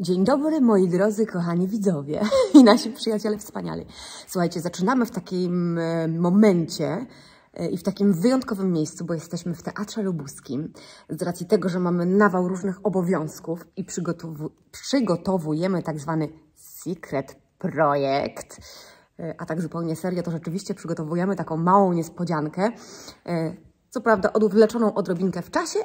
Dzień dobry, moi drodzy, kochani widzowie i nasi przyjaciele wspaniali. Słuchajcie, zaczynamy w takim e, momencie e, i w takim wyjątkowym miejscu, bo jesteśmy w Teatrze Lubuskim. Z racji tego, że mamy nawał różnych obowiązków i przygotow przygotowujemy tak zwany secret projekt, e, a tak zupełnie serio, to rzeczywiście przygotowujemy taką małą niespodziankę, co prawda odwleczoną odrobinkę w czasie,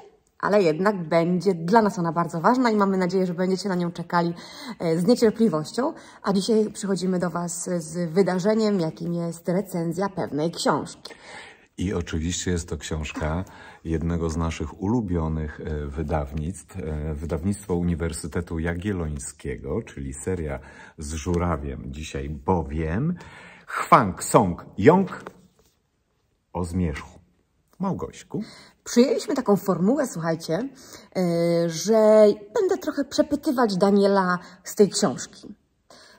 ale jednak będzie dla nas ona bardzo ważna i mamy nadzieję, że będziecie na nią czekali e, z niecierpliwością. A dzisiaj przychodzimy do Was z wydarzeniem, jakim jest recenzja pewnej książki. I oczywiście jest to książka jednego z naszych ulubionych e, wydawnictw, e, wydawnictwo Uniwersytetu Jagiellońskiego, czyli seria z żurawiem dzisiaj, bowiem Hwang Song Yong o zmierzchu. Małgośku. Przyjęliśmy taką formułę, słuchajcie, y, że będę trochę przepytywać Daniela z tej książki.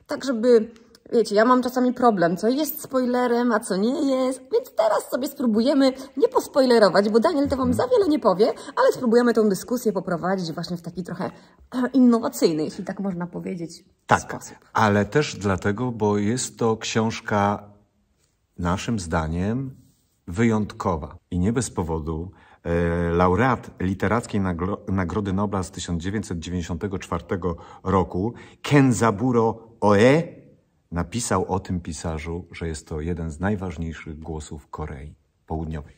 Tak, żeby, wiecie, ja mam czasami problem, co jest spoilerem, a co nie jest, więc teraz sobie spróbujemy nie pospoilerować, bo Daniel to Wam za wiele nie powie, ale spróbujemy tą dyskusję poprowadzić właśnie w taki trochę innowacyjny, jeśli tak można powiedzieć, tak, sposób. ale też dlatego, bo jest to książka naszym zdaniem wyjątkowa i nie bez powodu E, laureat literackiej Nagrody Nobla z 1994 roku, Kenzaburo Oe, napisał o tym pisarzu, że jest to jeden z najważniejszych głosów Korei Południowej.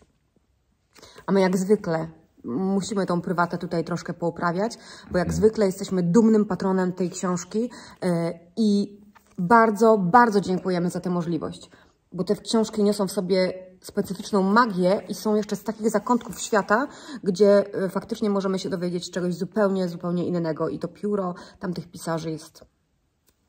A my jak zwykle musimy tą prywatę tutaj troszkę pouprawiać, bo jak mhm. zwykle jesteśmy dumnym patronem tej książki e, i bardzo, bardzo dziękujemy za tę możliwość, bo te książki niosą w sobie specyficzną magię i są jeszcze z takich zakątków świata, gdzie e, faktycznie możemy się dowiedzieć czegoś zupełnie, zupełnie innego. I to pióro tamtych pisarzy jest.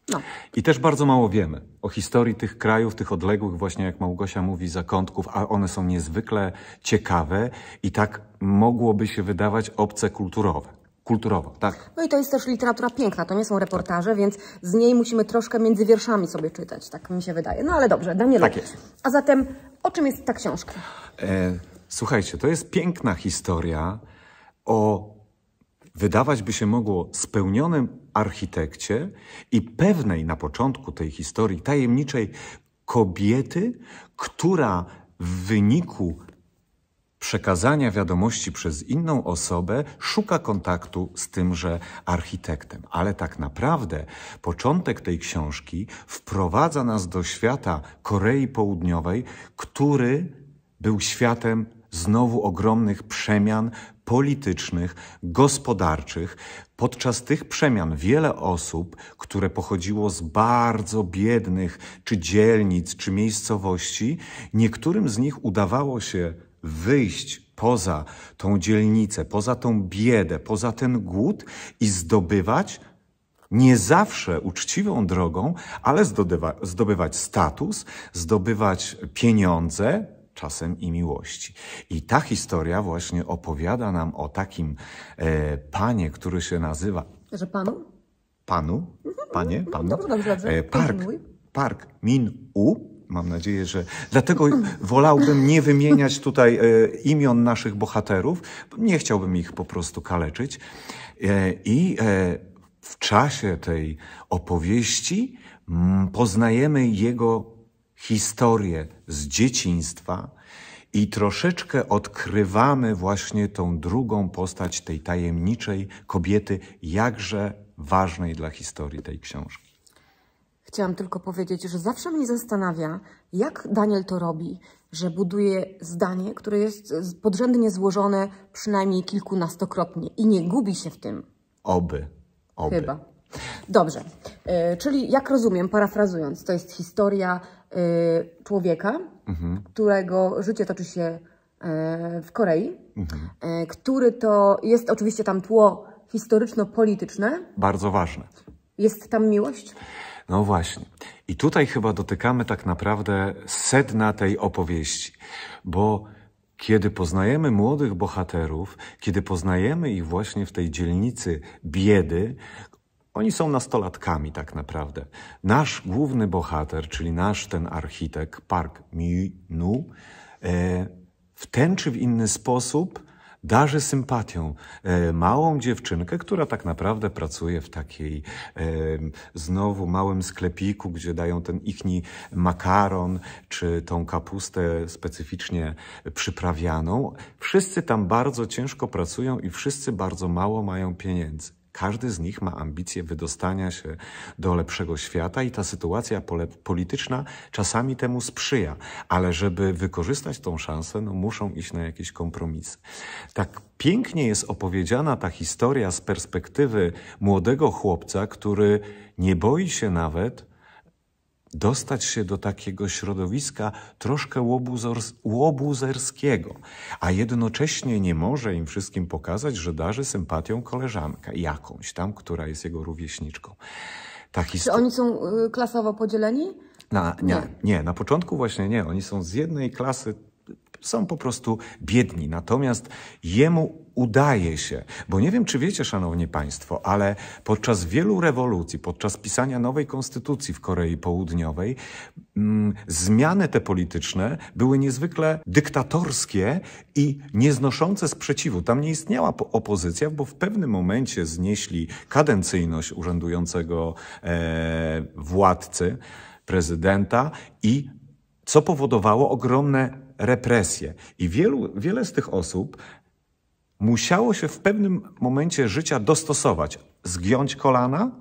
No. I też bardzo mało wiemy o historii tych krajów, tych odległych, właśnie jak Małgosia mówi, zakątków, a one są niezwykle ciekawe i tak mogłoby się wydawać obce kulturowe kulturowo, tak. No i to jest też literatura piękna, to nie są reportaże, tak. więc z niej musimy troszkę między wierszami sobie czytać, tak mi się wydaje. No ale dobrze, Danielu. Tak jest. A zatem o czym jest ta książka? E, słuchajcie, to jest piękna historia o wydawać by się mogło spełnionym architekcie i pewnej na początku tej historii tajemniczej kobiety, która w wyniku przekazania wiadomości przez inną osobę szuka kontaktu z tymże architektem. Ale tak naprawdę początek tej książki wprowadza nas do świata Korei Południowej, który był światem znowu ogromnych przemian politycznych, gospodarczych. Podczas tych przemian wiele osób, które pochodziło z bardzo biednych czy dzielnic, czy miejscowości, niektórym z nich udawało się wyjść poza tą dzielnicę, poza tą biedę, poza ten głód i zdobywać nie zawsze uczciwą drogą, ale zdobywa, zdobywać status, zdobywać pieniądze, czasem i miłości. I ta historia właśnie opowiada nam o takim e, panie, który się nazywa. Że panu? Panu? Mhm. Panie? Mhm. Panu? Dobrze, dobrze, dobrze. E, park, park Min U Mam nadzieję, że. Dlatego wolałbym nie wymieniać tutaj e, imion naszych bohaterów. Nie chciałbym ich po prostu kaleczyć. E, I e, w czasie tej opowieści mm, poznajemy jego historię z dzieciństwa i troszeczkę odkrywamy właśnie tą drugą postać tej tajemniczej kobiety, jakże ważnej dla historii tej książki. Chciałam tylko powiedzieć, że zawsze mnie zastanawia, jak Daniel to robi, że buduje zdanie, które jest podrzędnie złożone przynajmniej kilkunastokrotnie i nie gubi się w tym. Oby. Oby. Chyba. Dobrze. E, czyli jak rozumiem, parafrazując, to jest historia e, człowieka, mhm. którego życie toczy się e, w Korei, mhm. który to jest oczywiście tam tło historyczno-polityczne. Bardzo ważne. Jest tam miłość? No właśnie. I tutaj chyba dotykamy tak naprawdę sedna tej opowieści, bo kiedy poznajemy młodych bohaterów, kiedy poznajemy ich właśnie w tej dzielnicy biedy, oni są nastolatkami tak naprawdę. Nasz główny bohater, czyli nasz ten architekt, Park Minu, e, w ten czy w inny sposób darzy sympatią e, małą dziewczynkę, która tak naprawdę pracuje w takiej e, znowu małym sklepiku, gdzie dają ten ichni makaron czy tą kapustę specyficznie przyprawianą. Wszyscy tam bardzo ciężko pracują i wszyscy bardzo mało mają pieniędzy. Każdy z nich ma ambicje wydostania się do lepszego świata i ta sytuacja polityczna czasami temu sprzyja, ale żeby wykorzystać tą szansę, no muszą iść na jakieś kompromisy. Tak pięknie jest opowiedziana ta historia z perspektywy młodego chłopca, który nie boi się nawet dostać się do takiego środowiska troszkę łobuzerskiego, a jednocześnie nie może im wszystkim pokazać, że darzy sympatią koleżankę jakąś tam, która jest jego rówieśniczką. Ta Czy oni są y, klasowo podzieleni? Na, nie, nie, na początku właśnie nie. Oni są z jednej klasy są po prostu biedni. Natomiast jemu udaje się, bo nie wiem, czy wiecie, szanowni państwo, ale podczas wielu rewolucji, podczas pisania nowej konstytucji w Korei Południowej, mm, zmiany te polityczne były niezwykle dyktatorskie i nieznoszące sprzeciwu. Tam nie istniała opozycja, bo w pewnym momencie znieśli kadencyjność urzędującego e, władcy, prezydenta i co powodowało ogromne represje. I wielu, wiele z tych osób musiało się w pewnym momencie życia dostosować, zgiąć kolana,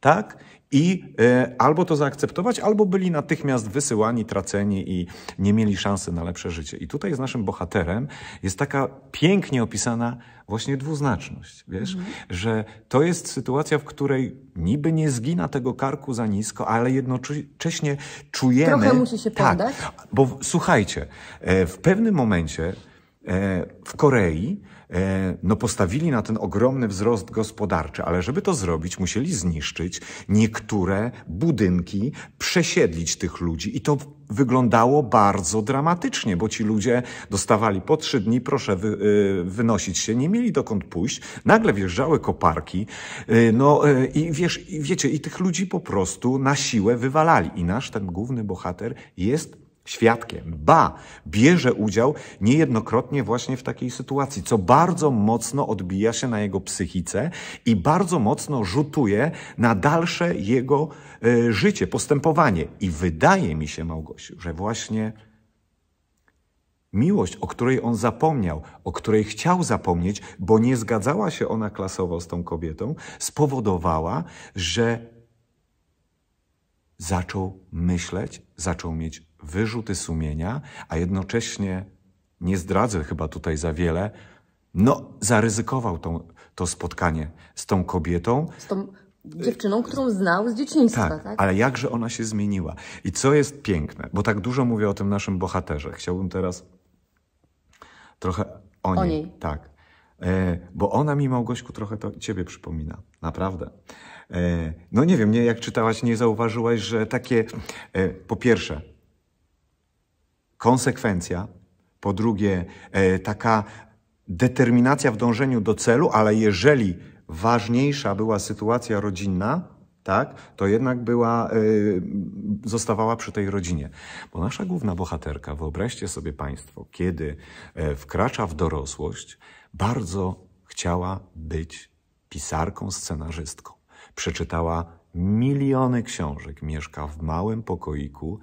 tak? I e, albo to zaakceptować, albo byli natychmiast wysyłani, traceni i nie mieli szansy na lepsze życie. I tutaj z naszym bohaterem jest taka pięknie opisana właśnie dwuznaczność, wiesz, mm. że to jest sytuacja, w której niby nie zgina tego karku za nisko, ale jednocześnie czujemy... Trochę musi się tak, poddać. Tak, bo słuchajcie, e, w pewnym momencie E, w Korei e, no postawili na ten ogromny wzrost gospodarczy, ale żeby to zrobić, musieli zniszczyć niektóre budynki, przesiedlić tych ludzi i to wyglądało bardzo dramatycznie, bo ci ludzie dostawali po trzy dni, proszę wy, e, wynosić się, nie mieli dokąd pójść, nagle wjeżdżały koparki, no i wiesz, wiecie, i tych ludzi po prostu na siłę wywalali. I nasz ten główny bohater jest świadkiem. Ba, bierze udział niejednokrotnie właśnie w takiej sytuacji, co bardzo mocno odbija się na jego psychice i bardzo mocno rzutuje na dalsze jego y, życie, postępowanie. I wydaje mi się, Małgosiu, że właśnie miłość, o której on zapomniał, o której chciał zapomnieć, bo nie zgadzała się ona klasowo z tą kobietą, spowodowała, że zaczął myśleć, zaczął mieć wyrzuty sumienia, a jednocześnie nie zdradzę chyba tutaj za wiele, no zaryzykował tą, to spotkanie z tą kobietą. Z tą dziewczyną, którą znał z dzieciństwa, tak, tak? ale jakże ona się zmieniła. I co jest piękne, bo tak dużo mówię o tym naszym bohaterze. Chciałbym teraz trochę o niej. O niej. Tak. E, bo ona mi, Małgośku, trochę to ciebie przypomina. Naprawdę. E, no nie wiem, nie, jak czytałaś, nie zauważyłaś, że takie, e, po pierwsze, konsekwencja, po drugie e, taka determinacja w dążeniu do celu, ale jeżeli ważniejsza była sytuacja rodzinna, tak, to jednak była, e, zostawała przy tej rodzinie. Bo nasza główna bohaterka, wyobraźcie sobie Państwo, kiedy e, wkracza w dorosłość, bardzo chciała być pisarką, scenarzystką. Przeczytała miliony książek, mieszka w małym pokoiku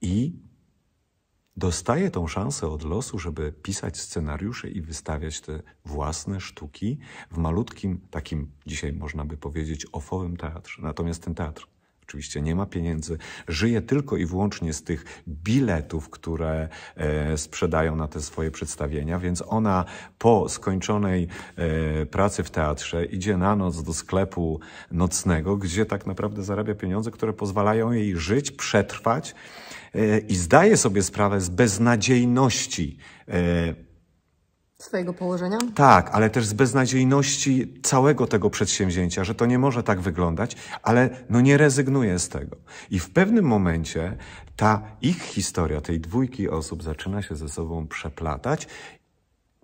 i dostaje tą szansę od losu, żeby pisać scenariusze i wystawiać te własne sztuki w malutkim, takim dzisiaj można by powiedzieć, ofowym teatrze. Natomiast ten teatr Oczywiście nie ma pieniędzy, żyje tylko i wyłącznie z tych biletów, które e, sprzedają na te swoje przedstawienia, więc ona po skończonej e, pracy w teatrze idzie na noc do sklepu nocnego, gdzie tak naprawdę zarabia pieniądze, które pozwalają jej żyć, przetrwać e, i zdaje sobie sprawę z beznadziejności swojego położenia? Tak, ale też z beznadziejności całego tego przedsięwzięcia, że to nie może tak wyglądać, ale no nie rezygnuje z tego. I w pewnym momencie ta ich historia, tej dwójki osób zaczyna się ze sobą przeplatać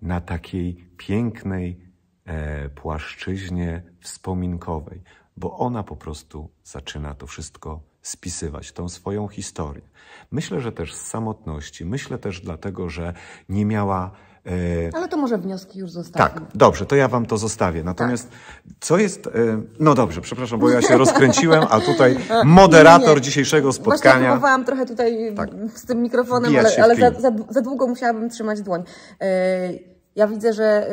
na takiej pięknej e, płaszczyźnie wspominkowej, bo ona po prostu zaczyna to wszystko spisywać tą swoją historię. Myślę, że też z samotności, myślę też dlatego, że nie miała E, ale to może wnioski już zostawię. Tak, dobrze, to ja wam to zostawię. Tak. Natomiast tak. co jest. E, no dobrze, przepraszam, bo ja się rozkręciłem, a tutaj moderator nie, nie. dzisiejszego spotkania. Właśnie próbowałam trochę tutaj tak. z tym mikrofonem, ale, ale za, za, za, długo musiałabym trzymać dłoń. E, ja widzę, że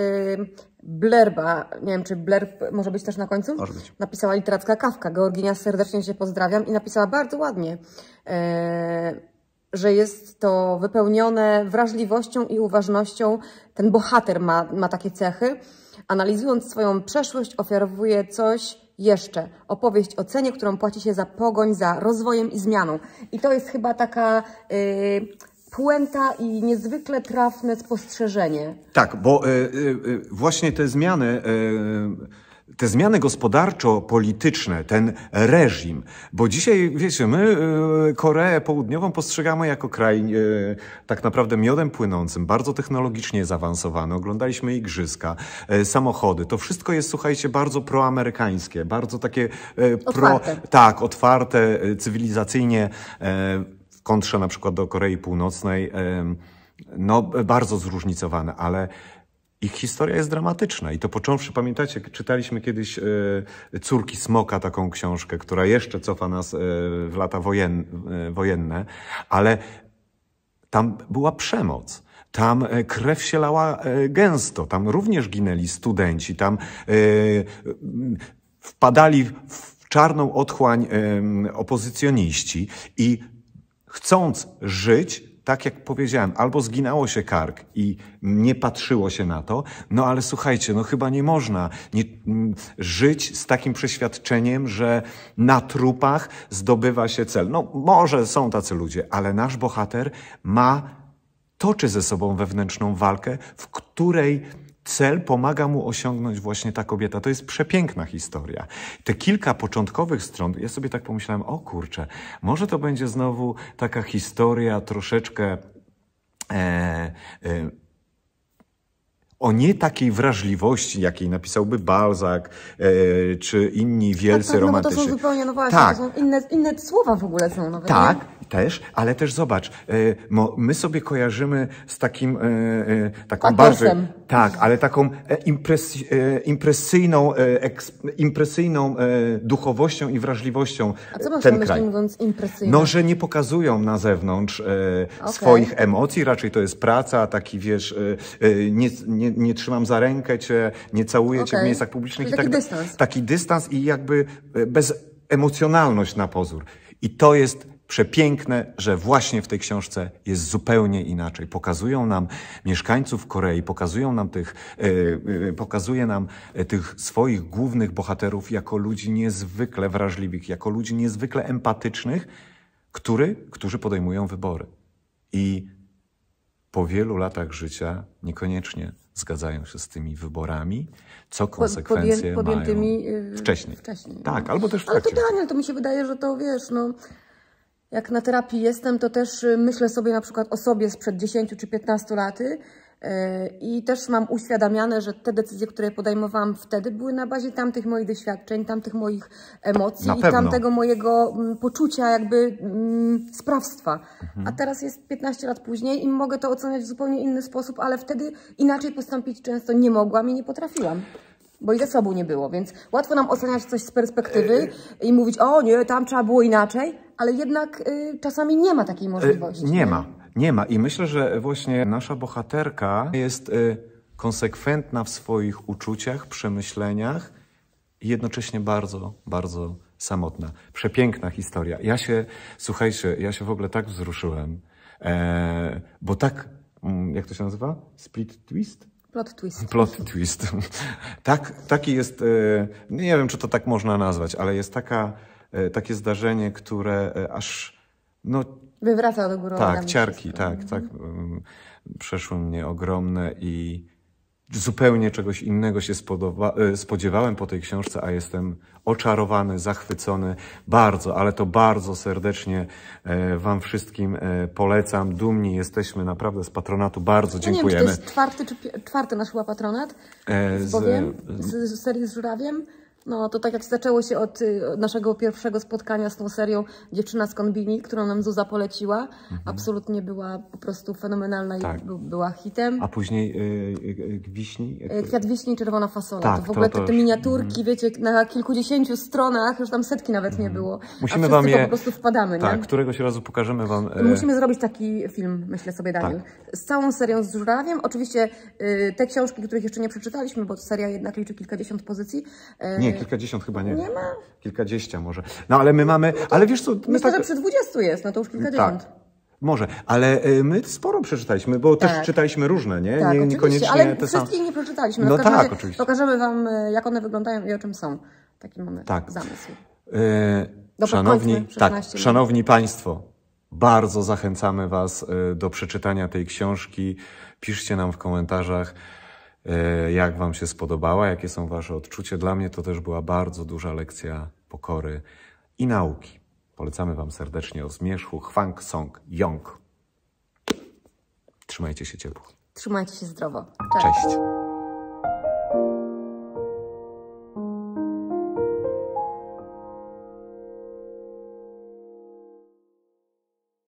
Blerba, nie wiem czy Blerb może być też na końcu? Może być. Napisała literacka kawka. Georginia serdecznie się pozdrawiam i napisała bardzo ładnie że jest to wypełnione wrażliwością i uważnością. Ten bohater ma, ma takie cechy. Analizując swoją przeszłość, ofiarowuje coś jeszcze. Opowieść o cenie, którą płaci się za pogoń, za rozwojem i zmianą. I to jest chyba taka. Yy, puenta i niezwykle trafne spostrzeżenie. Tak, bo y, y, y właśnie te zmiany. Y, te zmiany gospodarczo-polityczne, ten reżim, bo dzisiaj, wiecie, my y, Koreę Południową postrzegamy jako kraj y, tak naprawdę miodem płynącym, bardzo technologicznie zaawansowany. Oglądaliśmy igrzyska, y, samochody. To wszystko jest, słuchajcie, bardzo proamerykańskie, bardzo takie pro, otwarte. tak, otwarte, cywilizacyjnie, w kontrze na przykład do Korei Północnej, no bardzo zróżnicowane, ale ich historia jest dramatyczna i to począwszy, pamiętacie, czytaliśmy kiedyś y, Córki Smoka, taką książkę, która jeszcze cofa nas y, w lata wojen, y, wojenne, ale tam była przemoc. Tam krew się lała gęsto, tam również ginęli studenci, tam wpadali w czarną otchłań opozycjoniści i chcąc żyć, tak jak powiedziałem, albo zginało się kark i nie patrzyło się na to, no ale słuchajcie, no chyba nie można nie, mm, żyć z takim przeświadczeniem, że na trupach zdobywa się cel. No może są tacy ludzie, ale nasz bohater ma, toczy ze sobą wewnętrzną walkę, w której cel pomaga mu osiągnąć właśnie ta kobieta. To jest przepiękna historia. Te kilka początkowych stron, ja sobie tak pomyślałem, o kurczę, może to będzie znowu taka historia troszeczkę. E, e, o nie takiej wrażliwości, jakiej napisałby Balzac e, czy inni tak, wielcy tak, tak, romantyczni. No to są zupełnie, no właśnie, tak. inne, inne słowa w ogóle są. Nawet, no tak, nie? też, ale też zobacz, e, my sobie kojarzymy z takim, e, e, taką Adorsem. bardzo, tak, ale taką impres, impresyjną, impresyjną duchowością i wrażliwością A co masz ten na myśli, kraj. mówiąc impresyjną? No, że nie pokazują na zewnątrz okay. swoich emocji, raczej to jest praca, taki wiesz, nie, nie nie, nie trzymam za rękę cię, nie całuję okay. cię w miejscach publicznych. Taki i tak, dystans. Taki dystans i jakby e, bezemocjonalność na pozór. I to jest przepiękne, że właśnie w tej książce jest zupełnie inaczej. Pokazują nam mieszkańców Korei, pokazują nam tych, e, e, pokazuje nam tych swoich głównych bohaterów jako ludzi niezwykle wrażliwych, jako ludzi niezwykle empatycznych, który, którzy podejmują wybory. I po wielu latach życia niekoniecznie zgadzają się z tymi wyborami, co konsekwencje Podję, podjętymi mają y, wcześniej. wcześniej. Tak, albo też wcześniej. Ale to Daniel, to mi się wydaje, że to wiesz, no jak na terapii jestem, to też y, myślę sobie na przykład o sobie sprzed 10 czy 15 laty, E, I też mam uświadamiane, że te decyzje, które podejmowałam wtedy, były na bazie tamtych moich doświadczeń, tamtych moich emocji i tamtego mojego mm, poczucia jakby mm, sprawstwa. Mhm. A teraz jest 15 lat później i mogę to oceniać w zupełnie inny sposób, ale wtedy inaczej postąpić często nie mogłam i nie potrafiłam bo i zasobu nie było, więc łatwo nam oceniać coś z perspektywy e, e. i mówić, o nie, tam trzeba było inaczej, ale jednak y, czasami nie ma takiej możliwości. Y, nie, nie, ma. Nie ma. I myślę, że właśnie nasza bohaterka jest y, konsekwentna w swoich uczuciach, przemyśleniach i jednocześnie bardzo, bardzo samotna. Przepiękna historia. Ja się, słuchajcie, ja się w ogóle tak wzruszyłem, e, bo tak, mm, jak to się nazywa? Split twist? Plot twist. Plot twist. tak, taki jest, e, nie wiem, czy to tak można nazwać, ale jest taka, e, takie zdarzenie, które e, aż, no, Wywraca do góry. Tak, ciarki, tak, mhm. tak. Mm, przeszły mnie ogromne i zupełnie czegoś innego się spodoba, e, spodziewałem po tej książce, a jestem oczarowany, zachwycony. Bardzo, ale to bardzo serdecznie e, Wam wszystkim e, polecam. Dumni jesteśmy naprawdę z patronatu. Bardzo dziękujemy. Ja nie wiem, czy to jest czwarty, czy czwarty nasz chyba patronat z, z, z, z serii z żurawiem. No to tak jak zaczęło się od y, naszego pierwszego spotkania z tą serią Dziewczyna z Konbini, którą nam Zuza poleciła, mhm. absolutnie była po prostu fenomenalna tak. i była hitem. A później yy, y, y, wiśni? Kwiat wiśni i czerwona fasola. Tak, to w ogóle to, to te, miniaturki, mhm. wiecie, na kilkudziesięciu stronach, już tam setki nawet mhm. nie było. Musimy A wam je... po prostu wpadamy, Tak, nie? któregoś razu pokażemy wam. E- musimy zrobić taki film, myślę sobie, Daniel. Tak. Z całą serią z Żurawiem. Oczywiście te książki, których jeszcze nie przeczytaliśmy, bo seria jednak liczy kilkadziesiąt pozycji. E, nie, kilkadziesiąt chyba nie. Nie ma. Kilkadziesiąt może. No ale my mamy, ale wiesz co... My Myślę, tak... że przy dwudziestu jest, no to już kilkadziesiąt. Tak. Może, ale y, my sporo przeczytaliśmy, bo tak. też czytaliśmy różne, nie? Tak, nie niekoniecznie ale te nie przeczytaliśmy. No, no tak, razie, oczywiście. Pokażemy Wam, y, jak one wyglądają i o czym są. Taki mamy tak. zamysł. Yy, szanowni, tak, szanowni Państwo, bardzo zachęcamy Was y, do przeczytania tej książki. Piszcie nam w komentarzach. E, jak Wam się spodobała, jakie są Wasze odczucia. Dla mnie to też była bardzo duża lekcja pokory i nauki. Polecamy Wam serdecznie o zmierzchu Hwang Song Yong. Trzymajcie się ciepło. Trzymajcie się zdrowo. Cześć. Cześć.